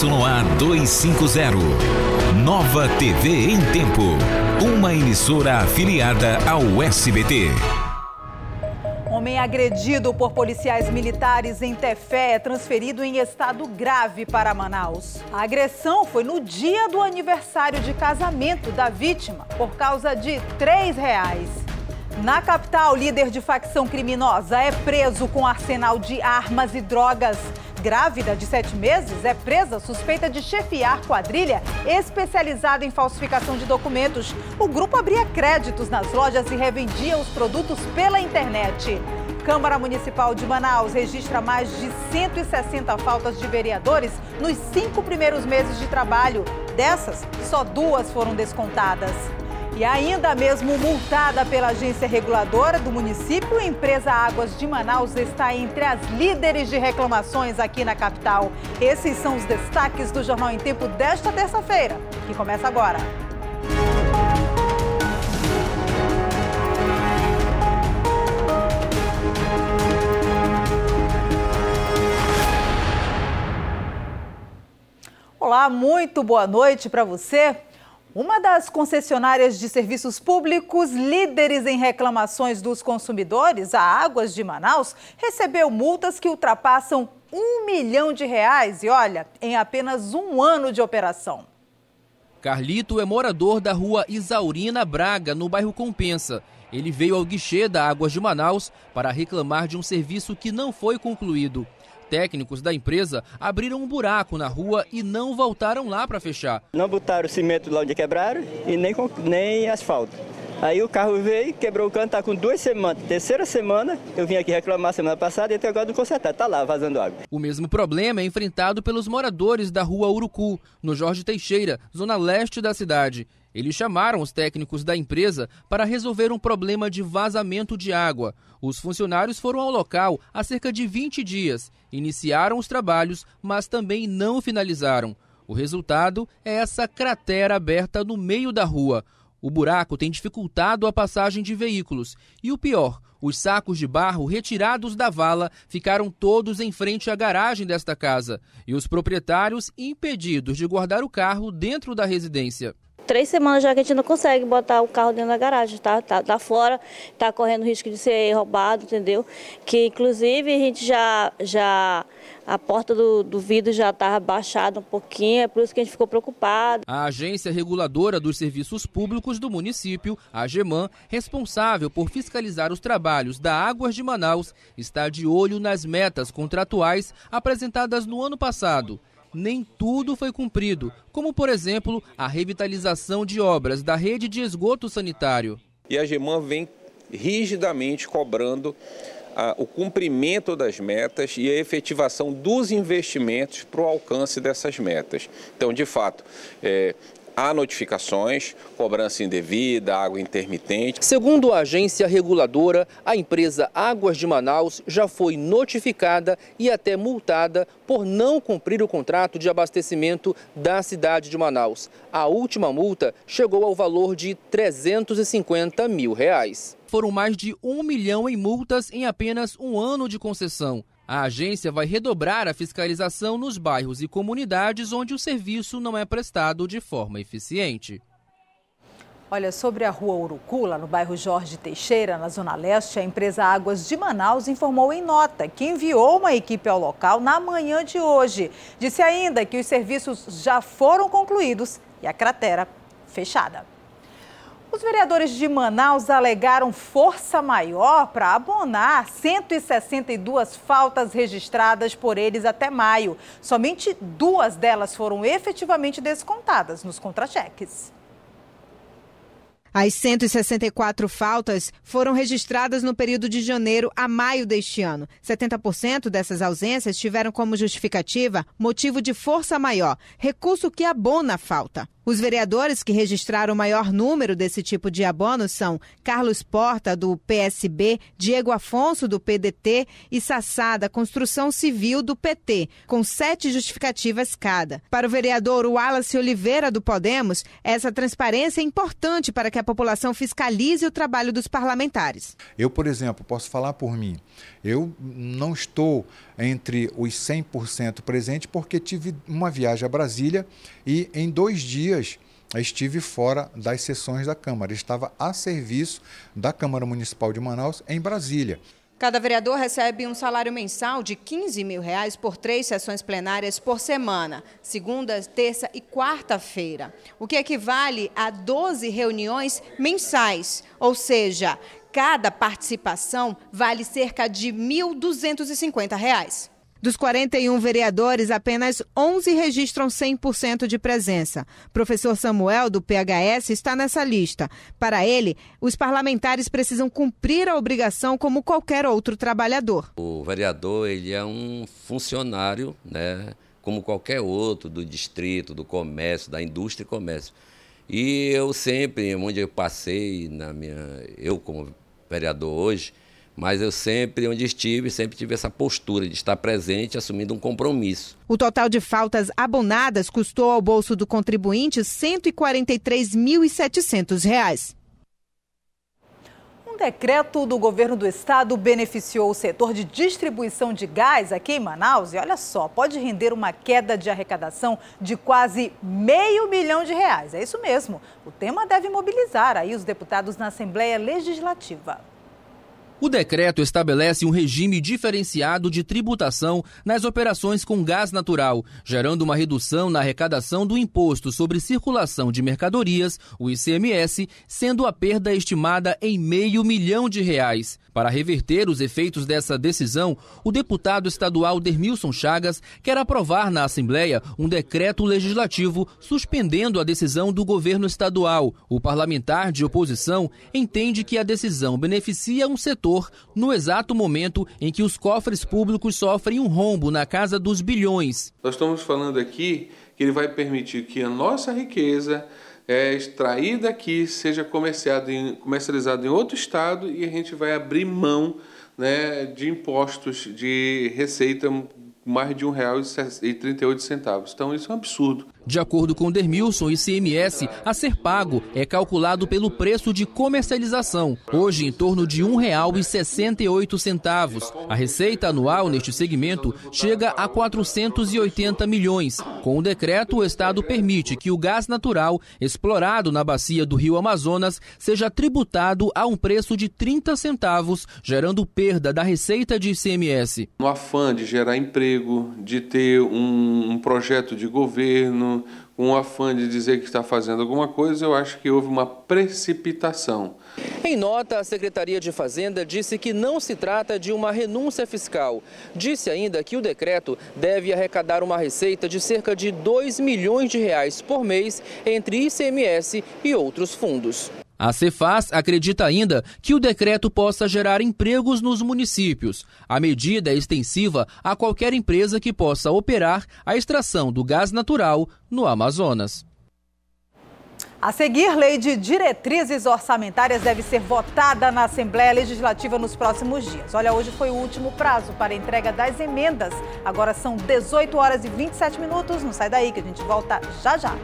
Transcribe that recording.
ZYA 250. Nova TV em Tempo. Uma emissora afiliada ao SBT. Homem agredido por policiais militares em Tefé é transferido em estado grave para Manaus. A agressão foi no dia do aniversário de casamento da vítima, por causa de três reais. Na capital, líder de facção criminosa é preso com arsenal de armas e drogas. Grávida de sete meses é presa suspeita de chefiar quadrilha especializada em falsificação de documentos. O grupo abria créditos nas lojas e revendia os produtos pela internet. Câmara Municipal de Manaus registra mais de 160 faltas de vereadores nos cinco primeiros meses de trabalho. Dessas, só duas foram descontadas. E ainda mesmo multada pela agência reguladora do município, a empresa Águas de Manaus está entre as líderes de reclamações aqui na capital. Esses são os destaques do Jornal em Tempo desta terça-feira, que começa agora. Olá, muito boa noite para você. Uma das concessionárias de serviços públicos líderes em reclamações dos consumidores, a Águas de Manaus, recebeu multas que ultrapassam um milhão de reais e olha, em apenas um ano de operação. Carlito é morador da rua Isaurina Braga, no bairro Compensa. Ele veio ao guichê da Águas de Manaus para reclamar de um serviço que não foi concluído. Técnicos da empresa abriram um buraco na rua e não voltaram lá para fechar. Não botaram cimento lá onde quebraram e nem, nem asfalto. Aí o carro veio, quebrou o canto, está com duas semanas. Terceira semana, eu vim aqui reclamar semana passada e até agora não consertar, Está lá vazando água. O mesmo problema é enfrentado pelos moradores da rua Urucu, no Jorge Teixeira, zona leste da cidade. Eles chamaram os técnicos da empresa para resolver um problema de vazamento de água. Os funcionários foram ao local há cerca de 20 dias, iniciaram os trabalhos, mas também não finalizaram. O resultado é essa cratera aberta no meio da rua. O buraco tem dificultado a passagem de veículos. E o pior, os sacos de barro retirados da vala ficaram todos em frente à garagem desta casa e os proprietários impedidos de guardar o carro dentro da residência três semanas já que a gente não consegue botar o carro dentro da garagem, tá? Tá, tá fora, tá correndo risco de ser roubado, entendeu? Que inclusive a gente já, já a porta do, do vidro já estava tá baixada um pouquinho, é por isso que a gente ficou preocupado. A agência reguladora dos serviços públicos do município, a GEMAN, responsável por fiscalizar os trabalhos da Águas de Manaus, está de olho nas metas contratuais apresentadas no ano passado nem tudo foi cumprido, como, por exemplo, a revitalização de obras da rede de esgoto sanitário. E a GEMAN vem rigidamente cobrando ah, o cumprimento das metas e a efetivação dos investimentos para o alcance dessas metas. Então, de fato, é, há notificações, cobrança indevida, água intermitente. Segundo a agência reguladora, a empresa Águas de Manaus já foi notificada e até multada por não cumprir o contrato de abastecimento da cidade de Manaus. A última multa chegou ao valor de 350 mil reais. Foram mais de um milhão em multas em apenas um ano de concessão. A agência vai redobrar a fiscalização nos bairros e comunidades onde o serviço não é prestado de forma eficiente. Olha, sobre a rua Urucula, no bairro Jorge Teixeira, na Zona Leste, a empresa Águas de Manaus informou em nota que enviou uma equipe ao local na manhã de hoje. Disse ainda que os serviços já foram concluídos e a cratera fechada. Os vereadores de Manaus alegaram força maior para abonar 162 faltas registradas por eles até maio. Somente duas delas foram efetivamente descontadas nos contra-cheques. As 164 faltas foram registradas no período de janeiro a maio deste ano. 70% dessas ausências tiveram como justificativa motivo de força maior, recurso que abona a falta. Os vereadores que registraram o maior número desse tipo de abono são Carlos Porta, do PSB, Diego Afonso, do PDT e Sassá, da Construção Civil, do PT, com sete justificativas cada. Para o vereador Wallace Oliveira, do Podemos, essa transparência é importante para que a população fiscalize o trabalho dos parlamentares. Eu, por exemplo, posso falar por mim. Eu não estou entre os 100% presente porque tive uma viagem a Brasília e em dois dias dias estive fora das sessões da Câmara, estava a serviço da Câmara Municipal de Manaus, em Brasília. Cada vereador recebe um salário mensal de 15 mil reais por três sessões plenárias por semana, segunda, terça e quarta-feira, o que equivale a 12 reuniões mensais, ou seja, cada participação vale cerca de R$ 1.250. Dos 41 vereadores, apenas 11 registram 100% de presença. Professor Samuel, do PHS, está nessa lista. Para ele, os parlamentares precisam cumprir a obrigação como qualquer outro trabalhador. O vereador ele é um funcionário, né, como qualquer outro, do distrito, do comércio, da indústria e comércio. E eu sempre, onde eu passei, na minha, eu como vereador hoje, mas eu sempre, onde estive, sempre tive essa postura de estar presente, assumindo um compromisso. O total de faltas abonadas custou ao bolso do contribuinte R$ 143.700. Um decreto do governo do estado beneficiou o setor de distribuição de gás aqui em Manaus e olha só, pode render uma queda de arrecadação de quase meio milhão de reais. É isso mesmo. O tema deve mobilizar aí os deputados na Assembleia Legislativa. O decreto estabelece um regime diferenciado de tributação nas operações com gás natural, gerando uma redução na arrecadação do Imposto sobre Circulação de Mercadorias, o ICMS, sendo a perda estimada em meio milhão de reais. Para reverter os efeitos dessa decisão, o deputado estadual Dermilson Chagas quer aprovar na Assembleia um decreto legislativo suspendendo a decisão do governo estadual. O parlamentar de oposição entende que a decisão beneficia um setor no exato momento em que os cofres públicos sofrem um rombo na casa dos bilhões. Nós estamos falando aqui que ele vai permitir que a nossa riqueza é, extraído daqui, seja comercializado em, comercializado em outro estado e a gente vai abrir mão né, de impostos de receita mais de R$ 1,38. Então, isso é um absurdo. De acordo com Dermilson, o ICMS a ser pago é calculado pelo preço de comercialização, hoje em torno de R$ 1,68. A receita anual neste segmento chega a 480 milhões. Com o decreto, o Estado permite que o gás natural explorado na bacia do Rio Amazonas seja tributado a um preço de 30 centavos, gerando perda da receita de ICMS. No afã de gerar emprego, de ter um projeto de governo, com, o afã de dizer que está fazendo alguma coisa, eu acho que houve uma precipitação. Em nota, a Secretaria de Fazenda disse que não se trata de uma renúncia fiscal. Disse ainda que o decreto deve arrecadar uma receita de cerca de 2 milhões de reais por mês entre ICMS e outros fundos. A Cefaz acredita ainda que o decreto possa gerar empregos nos municípios. A medida é extensiva a qualquer empresa que possa operar a extração do gás natural no Amazonas. A seguir, lei de diretrizes orçamentárias deve ser votada na Assembleia Legislativa nos próximos dias. Olha, hoje foi o último prazo para a entrega das emendas. Agora são 18 horas e 27 minutos. Não sai daí que a gente volta já já.